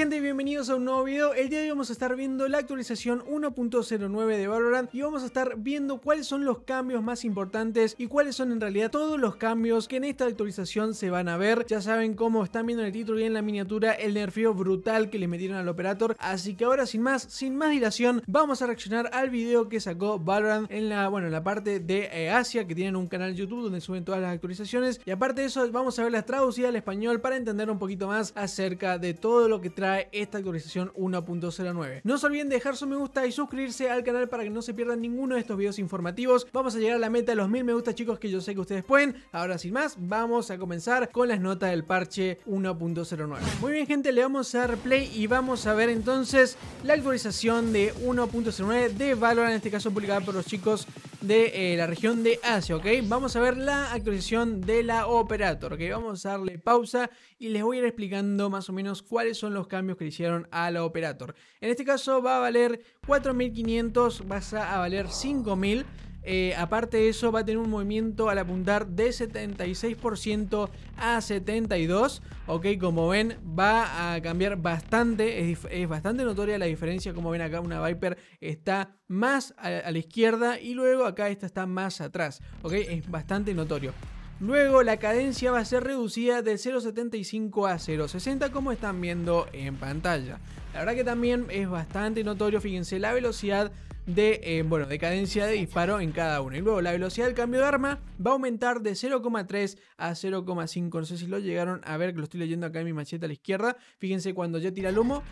gente? Bienvenidos a un nuevo video. El día de hoy vamos a estar viendo la actualización 1.09 de Valorant y vamos a estar viendo cuáles son los cambios más importantes y cuáles son en realidad todos los cambios que en esta actualización se van a ver. Ya saben cómo están viendo en el título y en la miniatura el nerfeo brutal que le metieron al Operator. Así que ahora sin más, sin más dilación, vamos a reaccionar al video que sacó Valorant en la, bueno, en la parte de eh, Asia que tienen un canal YouTube donde suben todas las actualizaciones y aparte de eso vamos a verlas traducidas al español para entender un poquito más acerca de todo lo que trae esta actualización 1.09. No se olviden dejar su me gusta y suscribirse al canal para que no se pierdan ninguno de estos videos informativos. Vamos a llegar a la meta de los mil me gusta chicos que yo sé que ustedes pueden. Ahora sin más, vamos a comenzar con las notas del parche 1.09. Muy bien gente, le vamos a dar play y vamos a ver entonces la actualización de 1.09 de Valor en este caso publicada por los chicos de eh, la región de Asia, ¿ok? Vamos a ver la actualización de la Operator, que Vamos a darle pausa y les voy a ir explicando más o menos cuáles son los cambios que le hicieron a la Operator. En este caso va a valer 4.500, vas a valer 5.000. Eh, aparte de eso, va a tener un movimiento al apuntar de 76% a 72%. Ok, como ven, va a cambiar bastante. Es, bastante notoria la diferencia. Como ven acá, una Viper está más a, la izquierda y luego acá esta está más atrás. Ok, es bastante notorio. Luego la cadencia va a ser reducida de 0.75 a 0.60 como están viendo en pantalla. La verdad que también es bastante notorio, fíjense, la velocidad de, eh, bueno, de cadencia de disparo en cada uno. Y luego la velocidad del cambio de arma va a aumentar de 0,3 a 0,5. No sé si lo llegaron a ver, que lo estoy leyendo acá en mi macheta a la izquierda. Fíjense cuando ya tira el humo,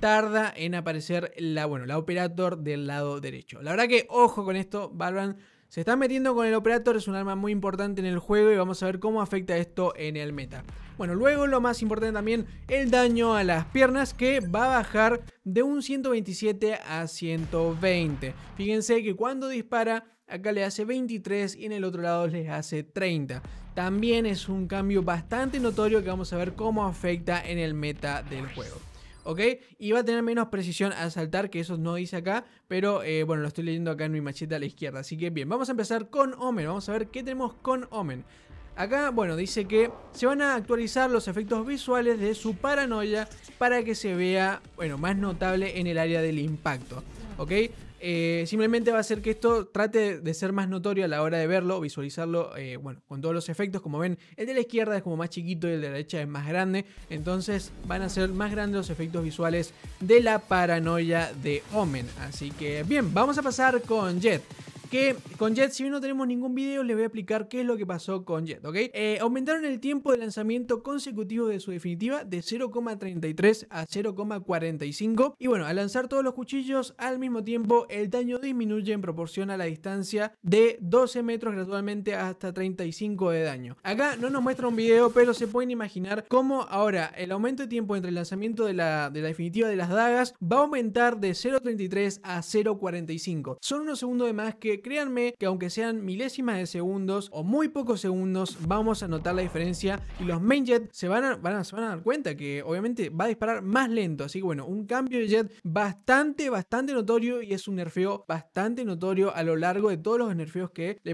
tarda en aparecer la, bueno, la operator del lado derecho. La verdad que ojo con esto, Valorant se está metiendo con el Operator, es un arma muy importante en el juego y vamos a ver cómo afecta esto en el meta. Bueno, luego lo más importante también, el daño a las piernas que va a bajar de un 127 a 120. Fíjense que cuando dispara, acá le hace 23 y en el otro lado les hace 30. También es un cambio bastante notorio que vamos a ver cómo afecta en el meta del juego. ¿ok? Y va a tener menos precisión al saltar, que eso no dice acá, pero eh, bueno, lo estoy leyendo acá en mi macheta a la izquierda. Así que bien, vamos a empezar con Omen, vamos a ver qué tenemos con Omen. Acá, bueno, dice que se van a actualizar los efectos visuales de su paranoia para que se vea, bueno, más notable en el área del impacto, ¿ok? Eh, simplemente va a ser que esto trate de ser más notorio a la hora de verlo, visualizarlo, eh, bueno, con todos los efectos. Como ven, el de la izquierda es como más chiquito y el de la derecha es más grande. Entonces van a ser más grandes los efectos visuales de la paranoia de Omen. Así que bien, vamos a pasar con Jet que con Jet, si bien no tenemos ningún video, les voy a explicar qué es lo que pasó con Jet, ¿ok? Eh, aumentaron el tiempo de lanzamiento consecutivo de su definitiva de 0,33 a 0,45. Y bueno, al lanzar todos los cuchillos al mismo tiempo, el daño disminuye en proporción a la distancia de 12 metros gradualmente hasta 35 de daño. Acá no nos muestra un video, pero se pueden imaginar cómo ahora el aumento de tiempo entre el lanzamiento de la, de la definitiva de las dagas va a aumentar de 0,33 a 0,45. Son unos segundos de más que créanme que aunque sean milésimas de segundos o muy pocos segundos, vamos a notar la diferencia y los main jet se van a, van a, dar cuenta que obviamente va a disparar más lento. Así que bueno, un cambio de jet bastante, bastante notorio y es un nerfeo bastante notorio a lo largo de todos los nerfeos que le,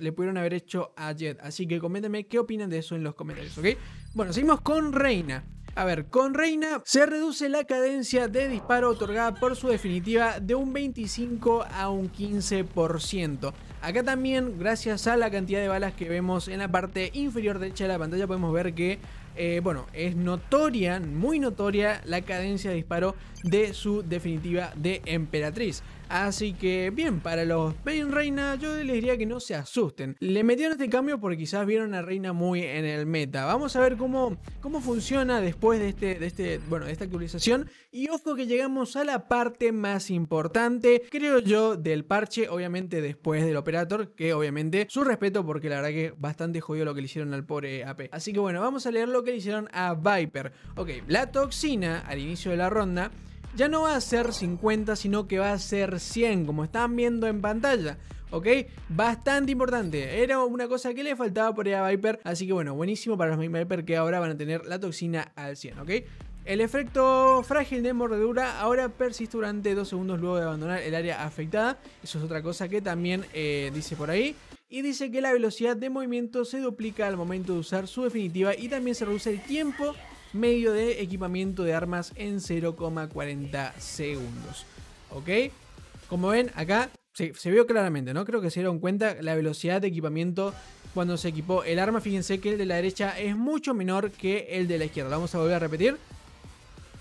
le pudieron haber hecho a Jet. Así que coméntame qué opinan de eso en los comentarios, ¿ok? Bueno, seguimos con Reina. A ver, con Reina se reduce la cadencia de disparo otorgada por su definitiva de un 25 a un 15%. Acá también, gracias a la cantidad de balas que vemos en la parte inferior derecha de la pantalla, podemos ver que, eh, bueno, es notoria, muy notoria la cadencia de disparo de su definitiva de Emperatriz. Así que, bien, para los Pain Reina, yo les diría que no se asusten. Le metieron este cambio porque quizás vieron a Reina muy en el meta. Vamos a ver cómo, cómo funciona después de, este, de, este, bueno, de esta actualización. Y ojo que llegamos a la parte más importante, creo yo, del parche, obviamente después de lo que obviamente su respeto porque la verdad que bastante jodido lo que le hicieron al pobre AP. Así que bueno, vamos a leer lo que le hicieron a Viper. Ok, la toxina al inicio de la ronda ya no va a ser 50, sino que va a ser 100, como están viendo en pantalla. ¿ok? Bastante importante. Era una cosa que le faltaba por ahí a Viper. Así que bueno, buenísimo para los Viper que ahora van a tener la toxina al 100, ¿ok? El efecto frágil de mordedura ahora persiste durante 2 segundos luego de abandonar el área afectada. Eso es otra cosa que también eh, dice por ahí. Y dice que la velocidad de movimiento se duplica al momento de usar su definitiva y también se reduce el tiempo medio de equipamiento de armas en 0,40 segundos. ¿Ok? Como ven, acá se, se, vio claramente, ¿no? Creo que se dieron cuenta la velocidad de equipamiento cuando se equipó el arma. Fíjense que el de la derecha es mucho menor que el de la izquierda. vamos a volver a repetir.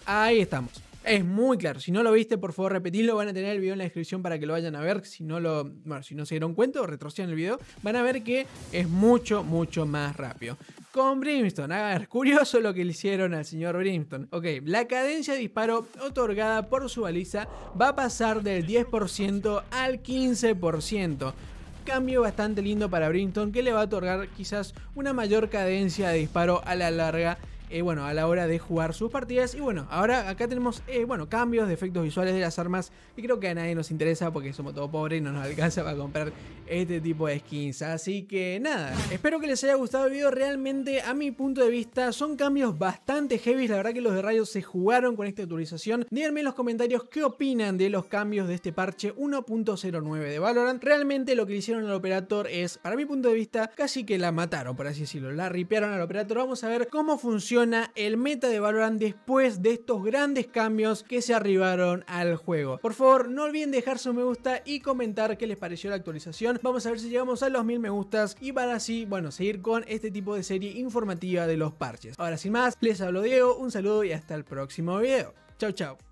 Ahí estamos. Es muy claro. Si no lo viste, por favor, repetirlo. Van a tener el video en la descripción para que lo vayan a ver. Si no lo. Bueno, si no se dieron cuenta o retrocedan el video, van a ver que es mucho, mucho más rápido. Con Brimstone, a ver, curioso lo que le hicieron al señor Brimstone. Ok, la cadencia de disparo otorgada por su baliza va a pasar del 10% al 15% cambio bastante lindo para Brimstone que le va a otorgar quizás una mayor cadencia de disparo a la larga eh, bueno, a la hora de jugar sus partidas. Y bueno, ahora acá tenemos eh, bueno, cambios de efectos visuales de las armas y creo que a nadie nos interesa porque somos todo pobres y no nos alcanza para comprar este tipo de skins. Así que nada, espero que les haya gustado el video. Realmente, a mi punto de vista, son cambios bastante heavy. La verdad que los de rayos se jugaron con esta actualización. Díganme en los comentarios qué opinan de los cambios de este parche 1.09 de Valorant. Realmente lo que le hicieron al Operator es, para mi punto de vista, casi que la mataron, por así decirlo. La ripearon al Operator. Vamos a ver cómo funciona el meta de Valorant después de estos grandes cambios que se arribaron al juego. Por favor, no olviden dejar su me gusta y comentar qué les pareció la actualización. Vamos a ver si llegamos a los mil me gustas y para así, bueno, seguir con este tipo de serie informativa de los parches. Ahora sin más, les hablo Diego, un saludo y hasta el próximo video. Chao, chao.